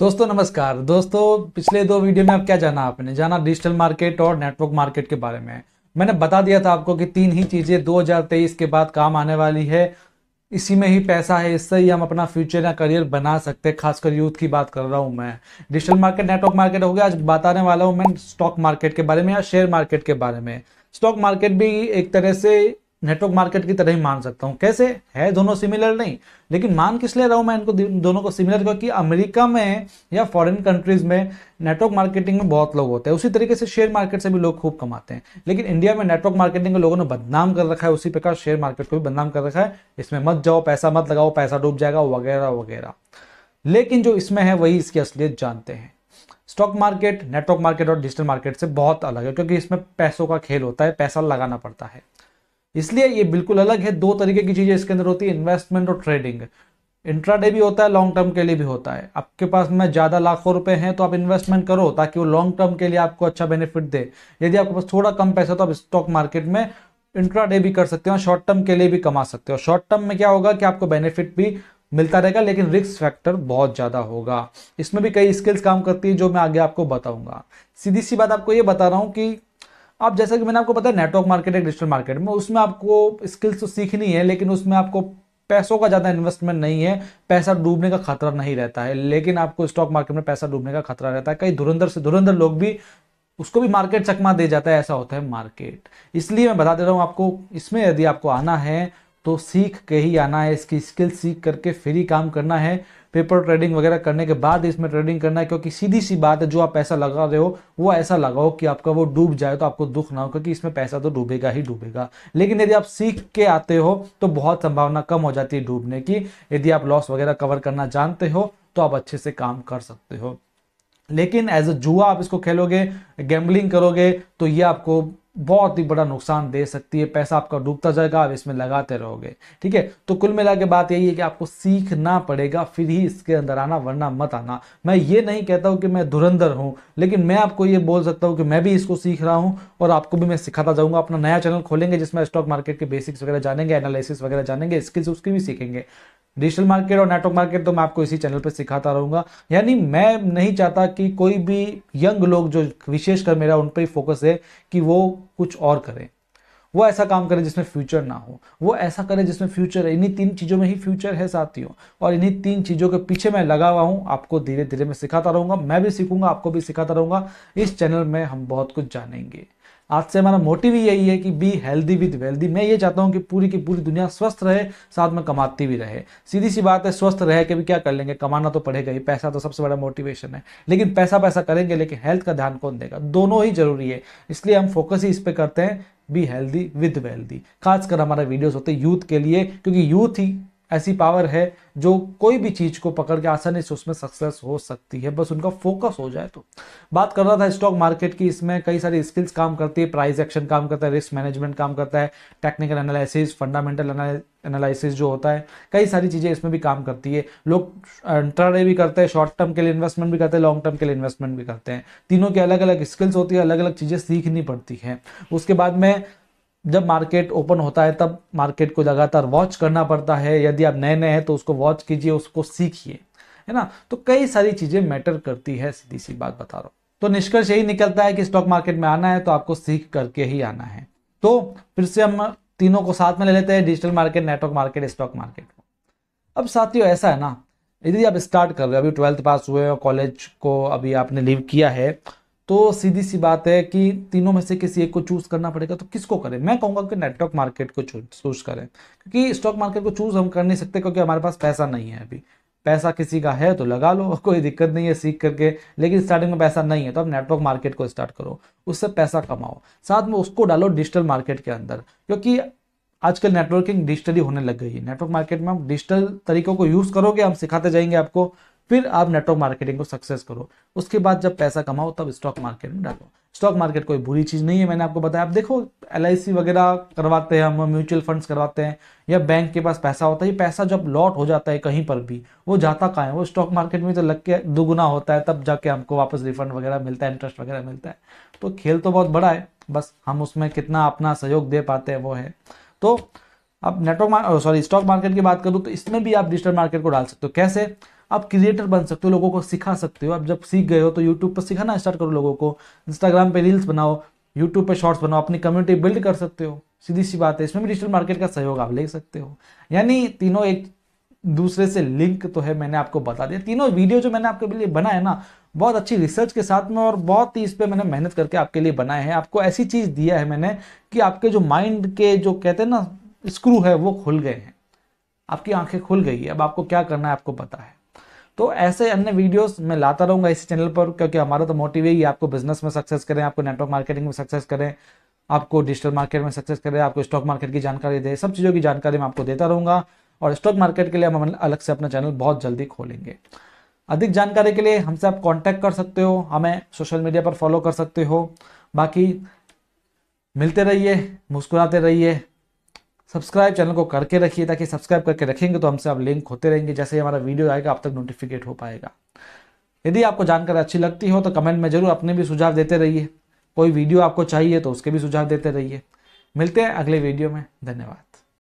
दोस्तों नमस्कार दोस्तों पिछले दो वीडियो में आप क्या जाना आपने जाना डिजिटल मार्केट और नेटवर्क मार्केट के बारे में मैंने बता दिया था आपको कि तीन ही चीज़ें 2023 के बाद काम आने वाली है इसी में ही पैसा है इससे ही हम अपना फ्यूचर या करियर बना सकते हैं खासकर यूथ की बात कर रहा हूँ मैं डिजिटल मार्केट नेटवर्क मार्केट हो गया आज बताने वाला हूँ मैं स्टॉक मार्केट के बारे में या शेयर मार्केट के बारे में स्टॉक मार्केट भी एक तरह से नेटवर्क मार्केट की तरह ही मान सकता हूँ कैसे है दोनों सिमिलर नहीं लेकिन मान किस लिए रहा हूँ मैं इनको दोनों को सिमिलर क्योंकि अमेरिका में या फॉरेन कंट्रीज में नेटवर्क मार्केटिंग में बहुत लोग होते हैं उसी तरीके से शेयर मार्केट से भी लोग खूब कमाते हैं लेकिन इंडिया में नेटवर्क मार्केटिंग को लोगों ने बदनाम कर रखा है उसी प्रकार शेयर मार्केट को भी बदनाम कर रखा है इसमें मत जाओ पैसा मत लगाओ पैसा डूब जाएगा वगैरह वगैरह लेकिन जो इसमें है वही इसकी असलियत जानते हैं स्टॉक मार्केट नेटवर्क मार्केट और डिजिटल मार्केट से बहुत अलग है क्योंकि इसमें पैसों का खेल होता है पैसा लगाना पड़ता है इसलिए ये बिल्कुल अलग है दो तरीके की चीज़ें इसके अंदर होती है इन्वेस्टमेंट और ट्रेडिंग इंट्राडे भी होता है लॉन्ग टर्म के लिए भी होता है आपके पास में ज़्यादा लाखों रुपए हैं तो आप इन्वेस्टमेंट करो ताकि वो लॉन्ग टर्म के लिए आपको अच्छा बेनिफिट दे यदि आपके पास थोड़ा कम पैसा तो आप स्टॉक मार्केट में इंट्राडे भी कर सकते हो शॉर्ट टर्म के लिए भी कमा सकते हो शॉर्ट टर्म में क्या होगा कि आपको बेनिफिट भी मिलता रहेगा लेकिन रिस्क फैक्टर बहुत ज़्यादा होगा इसमें भी कई स्किल्स काम करती है जो मैं आगे आपको बताऊंगा सीधी सी बात आपको ये बता रहा हूँ कि आप जैसा कि मैंने आपको पता है नेटवर्क मार्केट एक डिजिटल मार्केट में उसमें आपको स्किल्स तो सीखनी है लेकिन उसमें आपको पैसों का ज़्यादा इन्वेस्टमेंट नहीं है पैसा डूबने का खतरा नहीं रहता है लेकिन आपको स्टॉक मार्केट में पैसा डूबने का खतरा रहता है कई धुरंधर से धुरंधर लोग भी उसको भी मार्केट चकमा दे जाता है ऐसा होता है मार्केट इसलिए मैं बता दे रहा हूँ आपको इसमें यदि आपको आना है तो सीख के ही आना है इसकी स्किल सीख करके फ्री काम करना है पेपर ट्रेडिंग वगैरह करने के बाद इसमें ट्रेडिंग करना है क्योंकि सीधी सी बात है जो आप पैसा लगा रहे हो वो ऐसा लगाओ कि आपका वो डूब जाए तो आपको दुख ना हो क्योंकि इसमें पैसा तो डूबेगा ही डूबेगा लेकिन यदि आप सीख के आते हो तो बहुत संभावना कम हो जाती है डूबने की यदि आप लॉस वगैरह कवर करना जानते हो तो आप अच्छे से काम कर सकते हो लेकिन एज अ जुआ आप इसको खेलोगे गैम्बलिंग करोगे तो ये आपको बहुत ही बड़ा नुकसान दे सकती है पैसा आपका डूबता जाएगा आप इसमें लगाते रहोगे ठीक है तो कुल मिला के बात यही है कि आपको सीखना पड़ेगा फिर ही इसके अंदर आना वरना मत आना मैं ये नहीं कहता हूँ कि मैं धुरंधर हूँ लेकिन मैं आपको ये बोल सकता हूँ कि मैं भी इसको सीख रहा हूँ और आपको भी मैं सिखाता जाऊँगा अपना नया चैनल खोलेंगे जिसमें स्टॉक मार्केट के बेसिक्स वगैरह जानेंगे एनालिसिस वगैरह जानेंगे स्किल्स उसकी भी सीखेंगे डिजिटल मार्केट और नेटवर्क मार्केट तो मैं आपको इसी चैनल पर सिखाता रहूंगा यानी मैं नहीं चाहता कि कोई भी यंग लोग जो विशेषकर मेरा उन पर ही फोकस है कि वो कुछ और करें वो ऐसा काम करे जिसमें फ्यूचर ना हो वो ऐसा करें जिसमें फ्यूचर है इन्हीं तीन चीज़ों में ही फ्यूचर है साथियों और इन्हीं तीन चीज़ों के पीछे मैं लगा हुआ हूँ आपको धीरे धीरे मैं सिखाता रहूँगा मैं भी सीखूंगा आपको भी सिखाता रहूँगा इस चैनल में हम बहुत कुछ जानेंगे आज से हमारा मोटिव ही यही है कि बी हेल्दी विद वेल्दी मैं ये चाहता हूँ कि पूरी की पूरी दुनिया स्वस्थ रहे साथ में कमाती भी रहे सीधी सी बात है स्वस्थ रहे कि भी क्या कर लेंगे कमाना तो पड़ेगा ही पैसा तो सबसे बड़ा मोटिवेशन है लेकिन पैसा पैसा करेंगे लेकिन हेल्थ का ध्यान कौन देगा दोनों ही जरूरी है इसलिए हम फोकस ही इस पर करते हैं बी हेल्दी विद वेल्दी खासकर हमारे वीडियोस होते हैं यूथ के लिए क्योंकि यूथ ही ऐसी पावर है जो कोई भी चीज को पकड़ के आसानी से उसमें सक्सेस हो सकती है बस उनका फोकस हो जाए तो बात कर रहा था स्टॉक मार्केट की इसमें कई सारी स्किल्स काम करती है प्राइस एक्शन काम करता है रिस्क मैनेजमेंट काम करता है टेक्निकल एनालिसिस फंडामेंटल एनालिसिस जो होता है कई सारी चीज़ें इसमें भी काम करती है लोग ट्रेड भी करते हैं शॉर्ट टर्म के लिए इन्वेस्टमेंट भी करते हैं लॉन्ग टर्म के लिए इन्वेस्टमेंट भी करते हैं तीनों की अलग अलग स्किल्स होती है अलग अलग चीज़ें सीखनी पड़ती हैं उसके बाद में जब मार्केट ओपन होता है तब मार्केट को लगातार वॉच करना पड़ता है यदि आप नए नए हैं तो उसको वॉच कीजिए उसको सीखिए है ना तो कई सारी चीज़ें मैटर करती है सीधी सी बात बता रहा हूँ तो निष्कर्ष यही निकलता है कि स्टॉक मार्केट में आना है तो आपको सीख करके ही आना है तो फिर से हम तीनों को साथ में ले लेते हैं digital market network market stock market अब साथियों ऐसा है ना यदि आप स्टार्ट कर रहे हो अभी ट्वेल्थ पास हुए हो कॉलेज को अभी आपने लीव किया है तो सीधी सी बात है कि तीनों में से किसी एक को चूज करना पड़ेगा तो किसको करें मैं कहूंगा कि नेटवर्क मार्केट को चूज करें क्योंकि स्टॉक मार्केट को चूज हम कर नहीं सकते क्योंकि हमारे पास पैसा नहीं है अभी पैसा किसी का है तो लगा लो कोई दिक्कत नहीं है सीख करके लेकिन स्टार्टिंग में पैसा नहीं है तो आप नेटवर्क मार्केट को स्टार्ट करो उससे पैसा कमाओ साथ में उसको डालो डिजिटल मार्केट के अंदर क्योंकि आजकल नेटवर्किंग डिजिटली होने लग गई है नेटवर्क मार्केट में आप डिजिटल तरीकों को यूज़ करोगे हम सिखाते जाएंगे आपको फिर आप नेटवर्क मार्केटिंग को सक्सेस करो उसके बाद जब पैसा कमाओ तब स्टॉक मार्केट में डालो स्टॉक मार्केट कोई बुरी चीज़ नहीं है मैंने आपको बताया आप देखो एल वगैरह करवाते हैं हम म्यूचुअल फंड्स करवाते हैं या बैंक के पास पैसा होता है ये पैसा जब लॉट हो जाता है कहीं पर भी वो जाता कहाँ है वो स्टॉक मार्केट में तो लग के दोगुना होता है तब जाके हमको वापस रिफंड वगैरह मिलता है इंटरेस्ट वगैरह मिलता है तो खेल तो बहुत बड़ा है बस हम उसमें कितना अपना सहयोग दे पाते हैं वो है तो अब नेटवर्क सॉरी स्टॉक मार्केट की बात करूँ तो इसमें भी आप डिजिटल मार्केट को डाल सकते हो कैसे आप क्रिएटर बन सकते हो लोगों को सिखा सकते हो आप जब सीख गए हो तो यूट्यूब पर सिखाना स्टार्ट करो लोगों को इंस्टाग्राम पे रील्स बनाओ यूट्यूब पे शॉर्ट्स बनाओ अपनी कम्युनिटी बिल्ड कर सकते हो सीधी सी बात है इसमें भी डिजिटल मार्केट का सहयोग आप ले सकते हो यानी तीनों एक दूसरे से लिंक तो है मैंने आपको बता दिया तीनों वीडियो जो मैंने आपके लिए बनाया है ना बहुत अच्छी रिसर्च के साथ में और बहुत ही इस पर मैंने मेहनत करके आपके लिए बनाए हैं आपको ऐसी चीज़ दिया है मैंने कि आपके जो माइंड के जो कहते हैं ना स्क्रू है वो खुल गए हैं आपकी आंखें खुल गई है अब आपको क्या करना है आपको पता है तो ऐसे अन्य वीडियोस मैं लाता रहूंगा इस चैनल पर क्योंकि हमारा तो मोटिव यही है आपको बिजनेस में सक्सेस करें आपको नेटवर्क मार्केटिंग में सक्सेस करें आपको डिजिटल मार्केट में सक्सेस करें आपको स्टॉक मार्केट की जानकारी दे सब चीज़ों की जानकारी मैं आपको देता रहूँगा और स्टॉक मार्केट के लिए हम अलग से अपना चैनल बहुत जल्दी खोलेंगे अधिक जानकारी के लिए हमसे आप कॉन्टैक्ट कर सकते हो हमें सोशल मीडिया पर फॉलो कर सकते हो बाकी मिलते रहिए मुस्कुराते रहिए सब्सक्राइब चैनल को करके रखिए ताकि सब्सक्राइब करके रखेंगे तो हमसे आप लिंक होते रहेंगे जैसे ही हमारा वीडियो आएगा आप तक नोटिफिकेट हो पाएगा यदि आपको जानकारी अच्छी लगती हो तो कमेंट में जरूर अपने भी सुझाव देते रहिए कोई वीडियो आपको चाहिए तो उसके भी सुझाव देते रहिए मिलते हैं अगले वीडियो में धन्यवाद